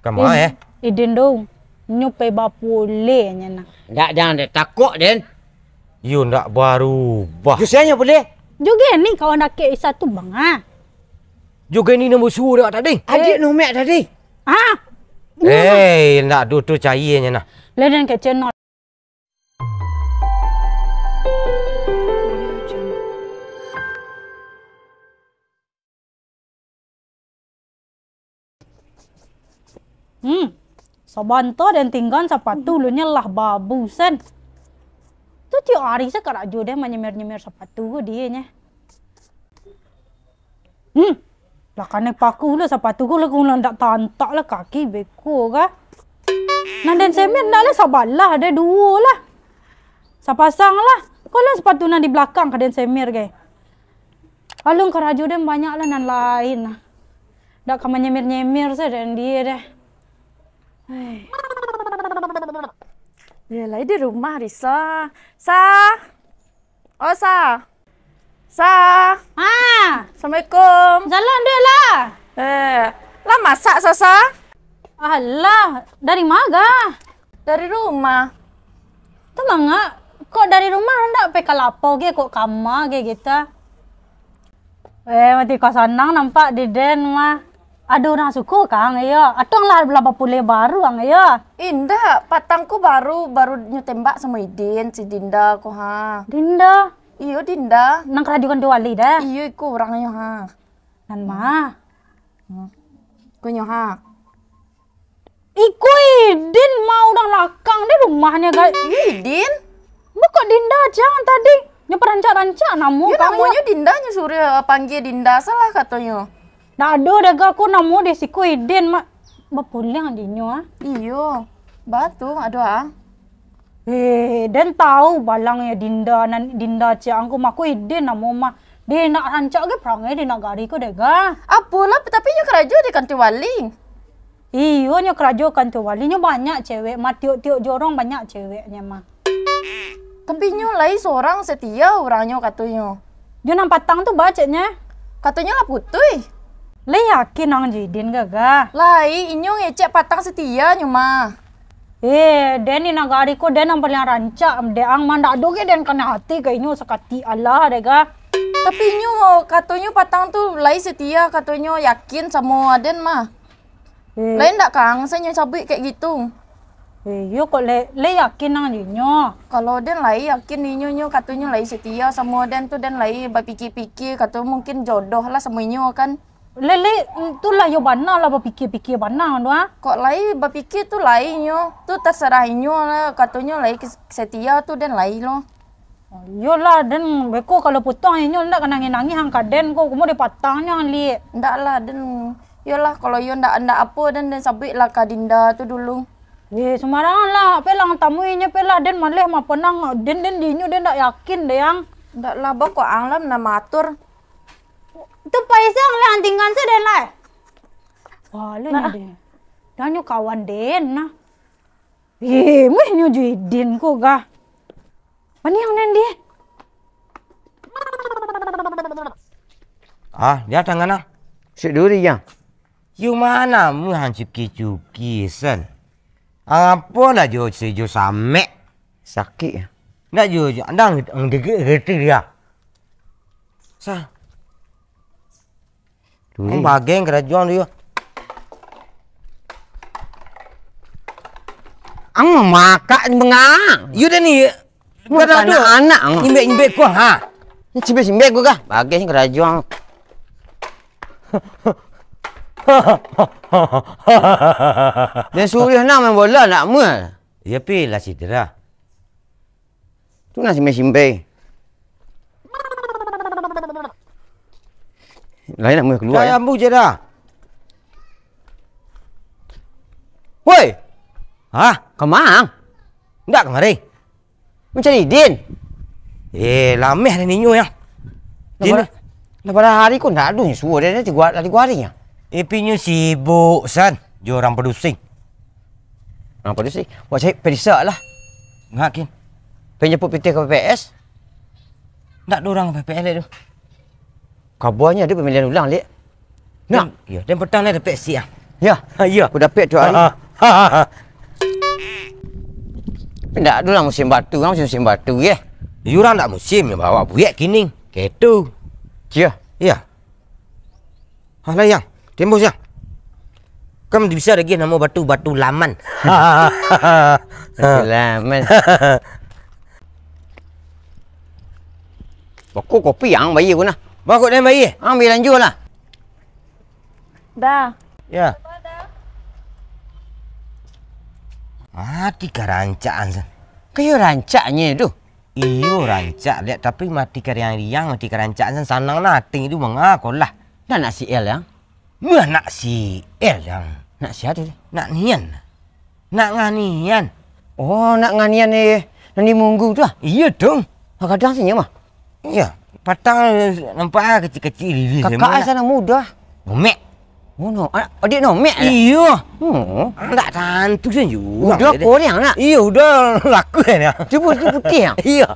Kau mau eh? Iden dong. Nyupe bapu le nyana. Tak jangan dia takut den. Yo ndak baru. Bah. Jusianya boleh. Juga ni kau nak ke satu bang ah. Ha? Juga ni nombor suruh dak tadi. Eh. Adik nomek tadi. Ha? Hei, eh, nak duduk cai, ni nak. Lain kan kecil no Hmm. Sobanto dan tinggal sepatu tu lunya lah babu sen. Tu ti ari sa kada jo de menyemer nyemer sepatu tu dia nya. Hmm. Lah kane paku lu lah sepatu tu ko lu ndak tantak lah kaki beko ka. Nan dan semen ndak lah sabalah ada dua lah. Sapasang lah. Ko lu lah sepatu nan di belakang kaden semir ge. Alung lah, karajo de banyak lah nan lain. Ndak kamanyemir-nyemir se dan dia deh. Ya lagi di rumah Risa. Sa. Oh, Sa. Sa. Ha. Assalamualaikum. Jalan dia lah. Eh, lah masak sa sa. Alah, dari mana Dari rumah. Tolong ah, kok dari rumah ndak pergi ke lapo ge kok kamar ge kita. Eh, mati kau senang nampak di den mah. Ada orang suka ke hang ya? Atong lah berapa pulih baru ang ya? Indah, patangku baru baru nyutembak sama Idin, si Dinda ko ha. Dinda? Iyo Dinda. Nang radio kan diwali dah. Iyo iku orang yo ha. Nan hmm. ma. Hmm. Ku nyo ha. Iku Idin mau orang lakang di rumahnya ga Idin. bukak Dinda jangan tadi. Nyu perancak-rancak namu. Yo namu yo Dinda nyu suruh eh, panggil Dinda salah katanya. Dah ada dega aku nak nama dia si Kuiden mak. pulang di nyua. Ah. Iyo. Batu ada ah. Eh, dan tahu balang ya Dinda nan Dinda cik aku mak nak nama mak. Dia nak rancak ke perangai dia nak gari ke dega. Apalah tapi nyu kerajo di kantu wali. Iyo nyu kerajo kantu wali nyu banyak cewek mak tiok-tiok jorong banyak ceweknya mak. Tapi nyu lain seorang setia orang orangnya katanya. dia nampak tang tu bacanya. Eh. Katanya lah putih. Le yakin ang jidin gaga. Lai, inyong ecek patang setia nyo ma. Eh, den ni nagari ko den ang paling rancak. De ang mandado ke den kena hati ke inyong sakati Allah dega. Tapi inyo katonyo patang tu lai setia katonyo yakin sama aden ma. Eh. Lai ndak kang sa sabik kayak gitu. Eh, yo ko le le yakin nang inyo. Kalau den lai yakin inyo nyo katonyo lai setia sama Den tu den lai bapiki-piki katonyo mungkin jodoh lah sama inyo kan. Lele tu lah yo bana lah berfikir-fikir bana tu ah. Kok lain berfikir tu lain nyo Tu terserah nyo lah katonyo lain setia tu dan lain lo. Yo lah den beko kalau potong nyo ndak kena nangis hang kaden ko kumo patang nyo li. Ndak lah den yo lah kalau yo ndak ndak apo den dan sabik lah kadinda tu dulu. Eh, sembarangan lah. Pelang tamu ini pelah den malih mah penang. Den den dinyo den ndak yakin deh yang. Ndak lah, bako alam nama matur tu paisang lah antingan tu den lah. Wah, lu ni den. Dan yuk kawan den Nah, Eh, mah yu jui den ko ga. Mana yang nen dia? Ah, dia tangan lah. Sik duri ya. Yu mana mu hancur kicu kisan. sen. Apa lah jo sejo samek. Sakit ya. Nak jo, andang ngegegeti dia. Sah, Mm. Kumba geng rajuan yo. Ang maka bengang. Yo de ni. Kada ada anak. Imbe imbe ko ha. Cibe imbe ko ga. Bagi sing rajuan. Dan suruh nak main bola nak mu. Ya pi lah cidera. Tu nak simbe simbe. Lain nak mengeluar. Saya ambu je dah. Woi. Ha, kemang. Enggak kemari. Mencari Din. Eh, lameh ya. dah ninyo ya. Din. Lepas hari ku nak adunya suruh dia nanti gua lari gua harinya. Eh, pinyo sibuk san. Jo orang producing. Ah, lah. Orang producing. Buat saya perisa lah. Ngakin. Penyebut pitih ke PPS. Nak dorang PPS lah tu. Kabarnya ada pemilihan ulang, Lek. Nak? Ya, dan petang lah dapat siang. Ah. Ya, ha, ya. Aku dapat tu hari. Ha, ha, ha. Pindah ha, ha. dulu lah musim batu. Kan musim, musim batu, ya? Ya, orang nak musim. Yang bawa buyak kini. Ketu. Ya. Ya. Ha, lah, yang. Tembus, yang. Kamu bisa lagi nama batu, batu laman. batu laman. Aku kopi yang bayi aku nak. Bawa kot dalam bayi. Ah, ambil lanjut lah. Dah. Ya. Ah, tiga kan rancak, Ansan. Kayu rancaknya tu. Iyo rancak lihat tapi mati ke kan yang riang mati ke kan rancak Ansan. Sanang lah ting tu mengaku lah. Dah nak si El yang? Mula nak si El yang. Nak si tu? Nak nian. Nak nganian. Oh nak nganian ni. Eh. Nanti munggu tu lah. Iya dong. Kadang-kadang sini mah. Iya. Yeah patang nampak ah kecil-kecil ni. Kakak asal anak muda. Nomek, Oh adik nomek. Iyo. Hmm. Tak tentu sen ju. Udah kau ni anak. Iyo, udah laku ni. Kan ya. Cuba cuba putih ah. Iyo.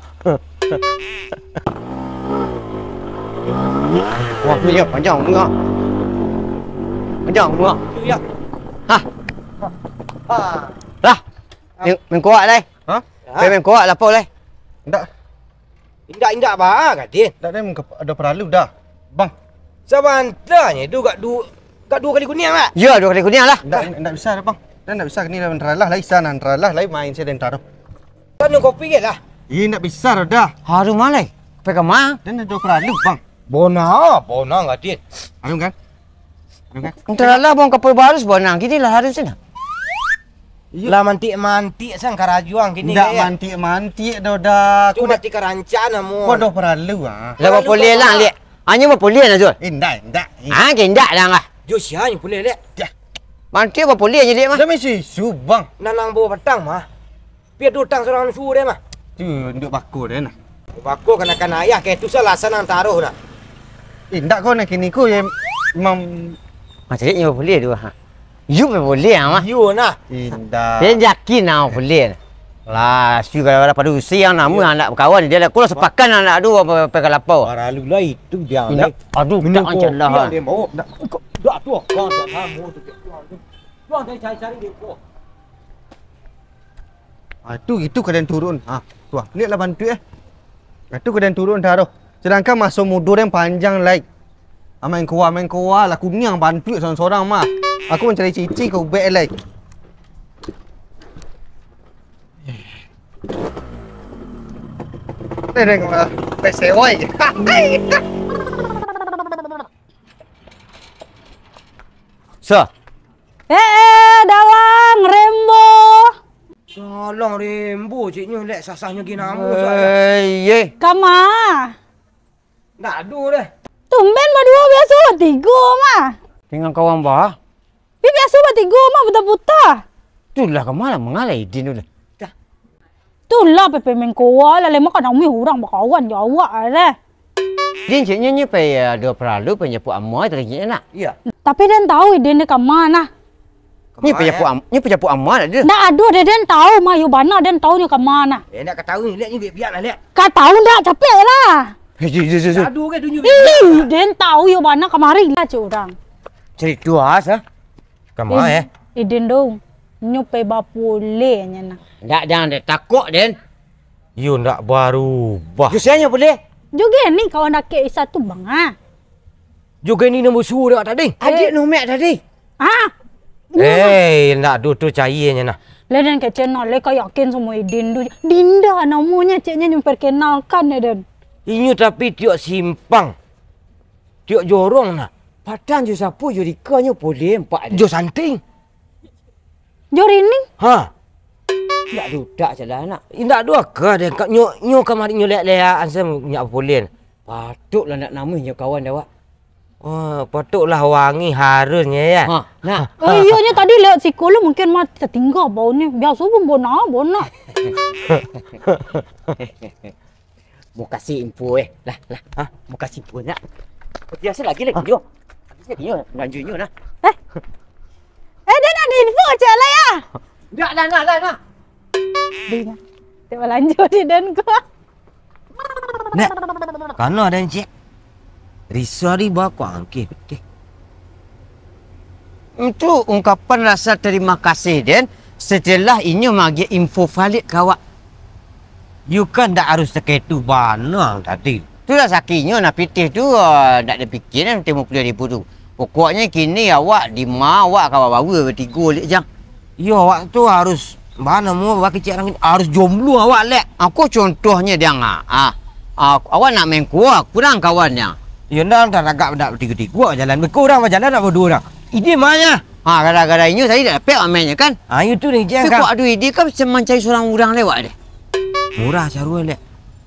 Wah, ni ya, panjang, jangan bunga. Jangan bunga. Ya. Ha. Ha. Lah. Ha. Ha. Ha. Ha. Ha. Ha. Ha. Ha. Ha. Indak indak ba katin. Tak ada muka ada peralu dah. Bang. Sabantanya tu kat dua kat dua kali kuning lah. Ya, dua kali kuning lah. Tak tak bisa dah bang. Dan tak bisa ni dah antaralah lah isan antaralah lain main saya dan taruh. Kan kopi ke lah. Ih, tak bisa dah. Haru malai. Pe ke Dan ada peralu bang. Bona, ah, bona katin. Harum kan? Harum kan? Antaralah bang kapur baru bona. Kini lah harum sini. Iya. Lah mantik mantik sang karajuang kini Tidak ya. mantik mantik dah dah. Aku mati karancan namu. Kau dah perlu lah. ah. Lah apa boleh eh. ah, lah lek. Hanya apa boleh nak jual. Indah indah. Ah kendak lah ah. Jo sia ni boleh lek. Dah. Mantik apa boleh jadi mah. Demi si subang. Nanang bawa petang mah. Pi tu tang sorang su dia mah. Tu nduk baku dia nah. Baku kena kena ayah ke tu salah senang taruh dah. Indah eh, kau nak kini ku yang mem. Macam ni boleh dua ha. You pun boleh lah. mah? You nak. Indah. Dia yakin lah boleh. Lah, si kalau ada pada usia nama yeah. anak berkawan dia lah kurang sepakan ba- anak dua apa pakai lapau. Baralu lah itu dia. Nak, Aduh, tak ancam lah. Dia mau. Dah tu. Kau tak tahu tu. Tu ada cari-cari dia tu. Ah tu itu kalian turun. Ha, tu ah. Lihatlah bantu eh. Ah tu kalian turun dah tu. Sedangkan masuk mudur yang panjang like. Ah, main kuah, main kuah lah yang bantu seorang-seorang mah. Aku mencari cici kau back like. Tidak ada yang PCY Sa Eh eh dalam Rembo Salong Rembo ciknya Lek sasahnya gina kamu Eh Kama Tak ada dah Tumben mah dua biasa Tiga ma. Tinggal kawan bah biasa buat tiga rumah buta-buta. Itulah kamu lah mengalai Din dulu. Itulah pepe main kua lah. Lama kan ambil orang berkawan je awak lah. Din ceknya ni pe ada eh, peralu pe nyapu amoi eh, tadi ni eh, nak. Iya. Tapi dan tahu Din ni ke mana. Ni pe nyapu ni pe nyapu amoi lah dia. Nak aduh dia dan tahu mayu bana dan tahu ni ke mana. Eh nak tahu ni lihat ni biar biar lah lihat. Kau tahu dah capek lah. Hei, hei, hei, hei. Aduh, dia tahu yo mana kemarin lah cik orang. Cerita tu ha? Kamu mau eh? Iden dong. Nyupe boleh nyana. Ndak jangan deh takut den. Yo ndak baru. Bah. Jusianya boleh. Juga ni kawan nak ke satu bang ah. Juga ni nombor suruh dekat tadi. Eh. Adik nomek tadi. Ha? Ah. Eh, ndak tu cahiyanya nah. Leden ke channel le kau yakin semua iden tu. Dinda namanya ceknya yang perkenalkan den. Inyu tapi tiok simpang. Tiok jorong nak. Padang jauh siapa jauh rika ni boleh empat dah. Jauh santing. Jauh rini? Ha. Tak duduk je lah, anak. Tak dua ke dia. Nyok nyok nyo, kamar nyok lihat lihat. Ansem nyok apa boleh. Patutlah nak namih nyok kawan dia awak. Oh, patutlah wangi harusnya ya. Ha. Nah. Ha, ha, oh, ha. iya ni tadi lihat si mungkin mati tertinggal bau ni. Biasa pun bona, bona. Mau kasih info eh. Lah, lah. Ha? Mau kasih info nak. Biasa lagi lagi. Ha? Ini jujur nak Eh? Eh, dia nak info je lah ya. Dah, dah, dah, dah. dah. Dengar. Tak boleh lanjut dia dan kau. Nak. Kan lah, dan cik. Risau hari buat aku angkir. Okay. Itu ungkapan rasa terima kasih, Den. Setelah ini bagi info valid kau You kan dah harus terkaitu banang tadi. Tu lah sakinya nak pitih tu uh, nak ada fikir kan eh, puluh ribu tu. Pokoknya kini awak di ma awak kawan baru bertiga lek jang. Ya awak tu harus mana mu awak kecil orang harus jomblo awak lek. Aku contohnya dia ngah. Ah. Aku, ah, ah, awak nak main kuah kurang kawannya. Ya ndak ndak agak ndak tiga-tiga jalan berkurang macam jalan nak berdua dah. Ini mana? Ha gara-gara inyo saya dah pek amainya kan. Ha itu ni jangan. Tu aduh ide kan macam mencari seorang orang lewat dia. Murah caru lek.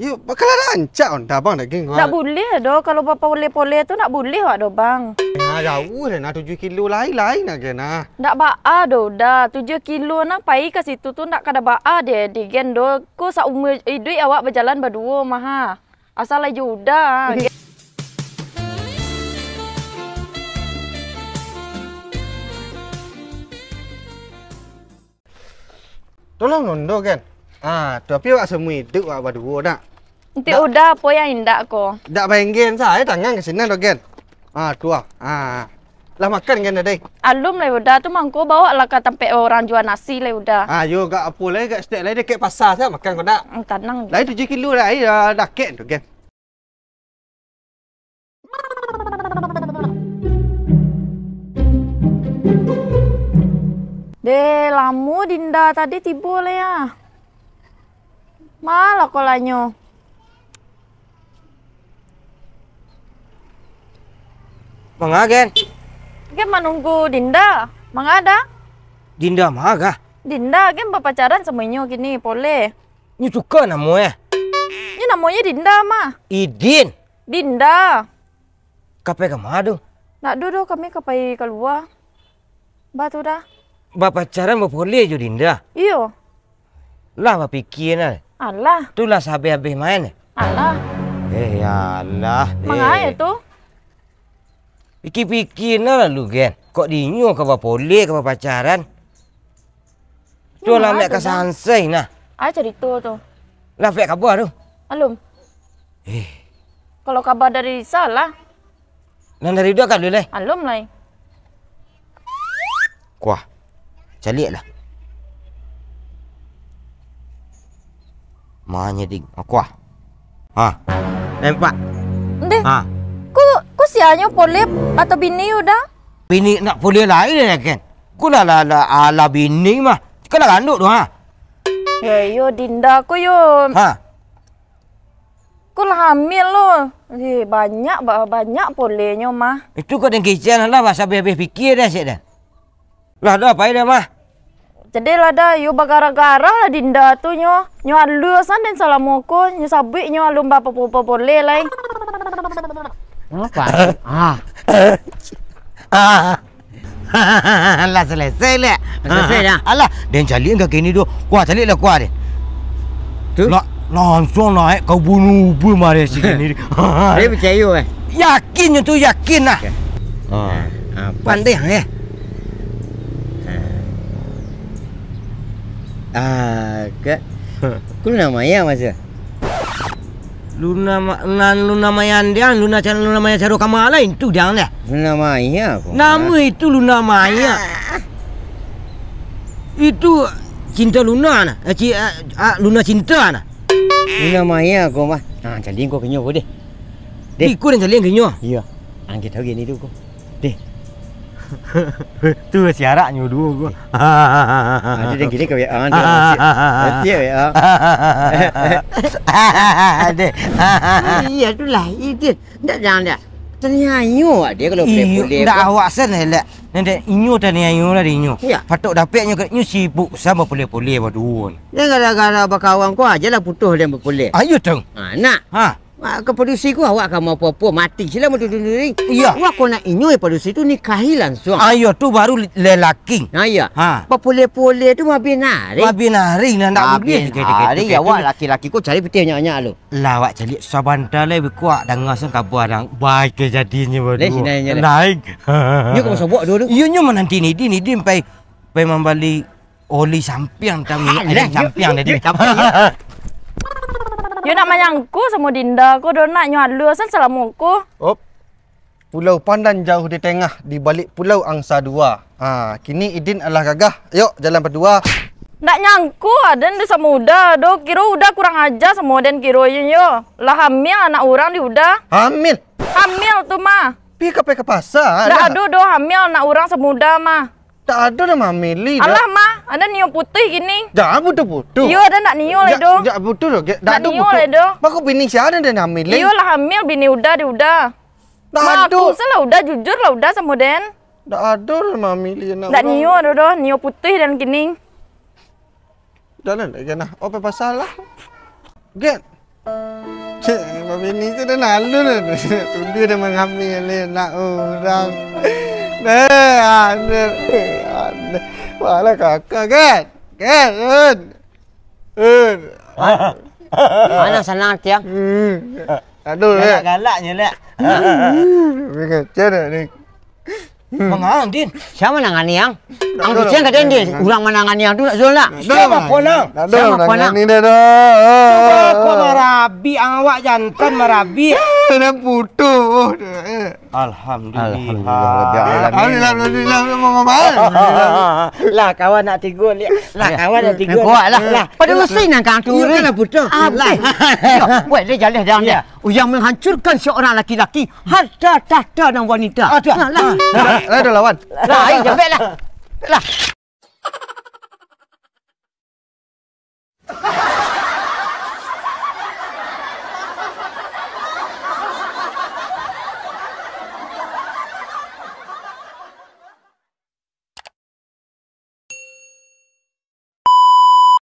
You bakal rancak on dah bang nak geng. Tak boleh doh kalau bapa boleh boleh tu nak boleh wak doh bang. Nah jauh dah nak 7 kilo lain-lain nak gena. Tak baa doh dah 7 kilo nak pai ke situ tu nak kada baa dia di gen doh. Ko sa umur awak ya berjalan berdua maha. Asal aja udah. Tolong nondo kan. Ah, tapi awak semua hidup awak berdua nak. Nanti udah apa yang indah ko? Tak bayangkan saya tangan ke sini dong kan? Ah tua. Ah. ah lah makan kan ada? Alum lah udah tu mangko bawa lah ke tempat orang jual nasi lah udah. Ah yo gak apa lah gak setiap lah dekat pasar saya makan kau nak? Hmm, Tanang. Lain tujuh kilo lah air lah. ah, dah kek tu kan? Deh, lamu Dinda tadi tiba lah ya. Malah kolanya. Mangagen. Gem menunggu Dinda. Mangada? Dinda maga. Dinda gem berpacaran sama nyo gini, boleh. Nyu suka namo eh. Nyu namonya Dinda ma. Idin. Dinda. Kape ke madu? Nak duduk kami kapai keluar. Batu dah. Bapak cara mau boleh Dinda. Iyo. Lah bapak pikirna. Allah. Tulah sabe-abe main. Allah. Eh ya Allah. Mengapa eh. itu? Eh, Pikir-pikir lah lalu kan. Kok dinyo ke apa boleh ke apa pacaran. Lah tu lah mek kesansai nah. Ayah cari tu tu. Lah fek kabar tu. Alum. Eh. Kalau kabar dari salah. Nah dari dua kan boleh. Alum lai. Kuah. Cari lah. Mahanya ding. Ah, kuah. Ha. Nampak. Ha. Kau sialnya poli atau bini udah? Bini nak poli lain dah kan? Kau lah lah lah ala bini mah. Kau lah kanduk tu ha? Ya yo dinda aku yo. Ha? Kau lah hamil lo. Eh, banyak banyak polenya mah. Itu kau dengan kecil lah bahasa habis-habis fikir dah sik dah. Lah dah apa dah mah? Jadi lah dah, yo bagara-gara lah dinda tu nyo. Nyo alu asan dan salamu Nyo sabik nyo alu mbak apa-apa boleh lain. Opa. Ah. Ah. Lah selesai le. Lah. Lah, selesai ah. dah. Alah, dia cari engkau kini tu. Kuat cari lah kuat dia. Tu. Lah langsung lah eh kau bunuh ubah mari si kini. Ah. Dia percaya eh. Yakin tu yakin lah. Ha. Ha, pandai eh. Ah, ke. Kau nama ya masa? Luna Lan Luna Mayan dia Luna channel Luna Maya Saru Kamal lain tu dia dah. Luna Maya kok. Nama ha? itu Luna Maya. Ah. Itu cinta Luna nah. Eh, cik, eh, ah, Luna cinta nah. Luna Maya aku mah. Ha jadi kau kenyo boleh? Deh. Ikut yang jadi kenyo. Iya. Angkat tahu gini tu kok. Deh tu si nyu dua gua. Ha ah, ha ha. Jadi gini ke ah, ah, ya. Ha ha ha. Ade. Iya tu lah itu. Ndak jangan dah. Tanya lah inyo dia kalau boleh boleh. Ndak awak sen helak. Nanti inyo tanya inyo lah inyo. Ya. Patok dapat inyo nyu sibuk sama boleh boleh waduh. Ya gara-gara bakawan ko ajalah putus dia boleh. Ayo tong. Ha nak. Ha. Ah, ke produksi ku awak akan mau apa-apa mati sila lah motor ni. Iya. Ku kau nak inyoi produksi tu nikahi langsung. Ayo ah, tu baru lelaki. Ah, ha ya. Ha. Apa pole-pole tu mah binari. Mah binari nak nak boleh. Hari ya awak laki-laki ku cari putih banyak-banyak lu. Lah awak cari saban dale lah, be kuat dan ngasa kabu arang baik ke jadinya bodoh. Lah sini nya. Naik. Ni kau sebut dulu. Iyo nya mah nanti ni dini dini pai pai mambali oli sampiang tamu. ada lah, sampiang dia. Sampiang. You nak menyangku sama Dinda ko do nak nyu alu asal selamu ko. Op. Pulau Pandan jauh di tengah di balik Pulau Angsa Dua. Ha, kini Idin adalah gagah. Yuk jalan berdua. Nak nyangku Aden di sama Uda. Do kira Uda kurang aja sama Aden kiro yun yo. Lah hamil anak orang di Uda. Hamil. Hamil tu mah. Pi ke pasar. Tak lah, ada do hamil anak orang semuda mah. Tak ada nama hamil. Alah mah. Anda niu putih gini. Jangan putih putih. Iyo ada nak niu leh doh. Jangan putih loh. Nak nio ledo. Pak aku bini siapa dan hamil? Iyo lah hamil bini udah di udah. Tak ada. Mak lah udah jujur lah udah sama Den. Tak ada lah mami nak. Tak niu nio ada doh. niu putih dan gini. Jalan lagi Oh, Apa salah? lah? Gen. Cik, mami ni tu dah lalu dah Tunduk dia mengambil Lina orang. dah. anak. Anak. Baiklah kakak kan? Kan? Un? Un? Mana senang hati yang? Hmm. Aduh kan? Galak-galaknya lah. Macam mana ni? Mengarang, hmm. Din. Siapa menangan ni yang? Ang Tuchian kata ni, ulang mana ni yang tu nak zon lah. Siapa ponang? Siapa ponang? Siapa ponang? merabi, ang awak jantan merabi. Dia putus. Oh, eh. Alhamdulillah. Alhamdulillah. Alhamdulillah. Lah kawan nak tegur ni. Lah ya. kawan nak tegur. Buat lah. lah. Pada mesin nak kang tu. Ya kan buta. Buat dia jalan dalam dia. Ya. Yang menghancurkan seorang laki-laki. Harta tahta dan wanita. Aduh. Lah. Ha, lah. Hmm. lah. Lah dah lawan. Lah. Ayuh jambek lah. Lah.